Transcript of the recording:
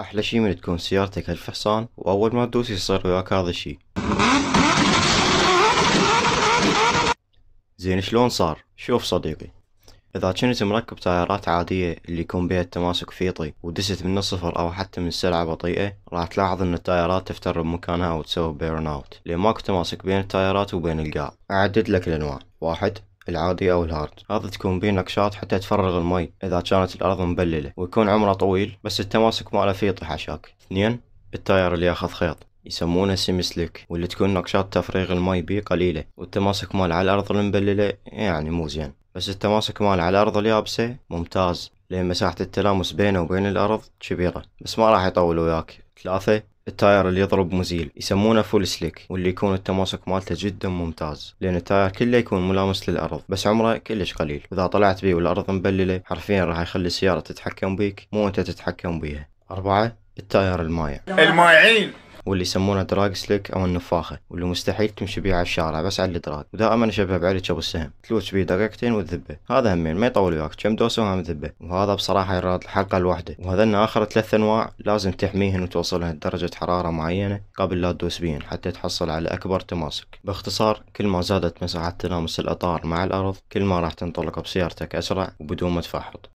احلى شي من تكون سيارتك هالفحصان واول ما تدوس يصير وياك هذا الشي زين شلون صار شوف صديقي اذا كنت مركب تايرات عادية اللي يكون بها التماسك فيطي ودست من الصفر او حتى من سرعة بطيئة راح تلاحظ ان التايرات تفتر بمكانها وتسوي بيرن اوت لان ماكو تماسك بين التايرات وبين القاع اعدد لك الانواع واحد العادي او الهارد هذا تكون بيه نقشات حتى تفرغ المي اذا كانت الارض مبلله ويكون عمره طويل بس التماسك ماله فيه عشاك اثنين التاير اللي ياخذ خيط يسمونه سيمسليك واللي تكون نقشات تفريغ المي بيه قليلة والتماسك مال على الأرض المبللة يعني مو زين بس التماسك مال على الأرض اليابسة ممتاز لأن مساحة التلامس بينه وبين الأرض كبيرة بس ما راح يطول وياك ثلاثة التاير اللي يضرب مزيل يسمونه فول سليك واللي يكون التماسك مالته جدا ممتاز لان التاير كله يكون ملامس للارض بس عمره كلش قليل واذا طلعت بيه والارض مبلله حرفيا راح يخلي السياره تتحكم بيك مو انت تتحكم بيها أربعة التاير المايع المايعين واللي يسمونه دراج سليك او النفاخه واللي مستحيل تمشي بيه على الشارع بس على الدراج ودائما اشبه بعلي ابو السهم تلوش بيه دقيقتين وتذبه هذا همين ما يطول وياك كم دوسه وهم ذبه وهذا بصراحه يراد الحلقه الواحده وهذن اخر ثلاث انواع لازم تحميهن وتوصلهن لدرجه حراره معينه قبل لا تدوس بيهن حتى تحصل على اكبر تماسك باختصار كل ما زادت مساحه تلامس الاطار مع الارض كل ما راح تنطلق بسيارتك اسرع وبدون ما تفحط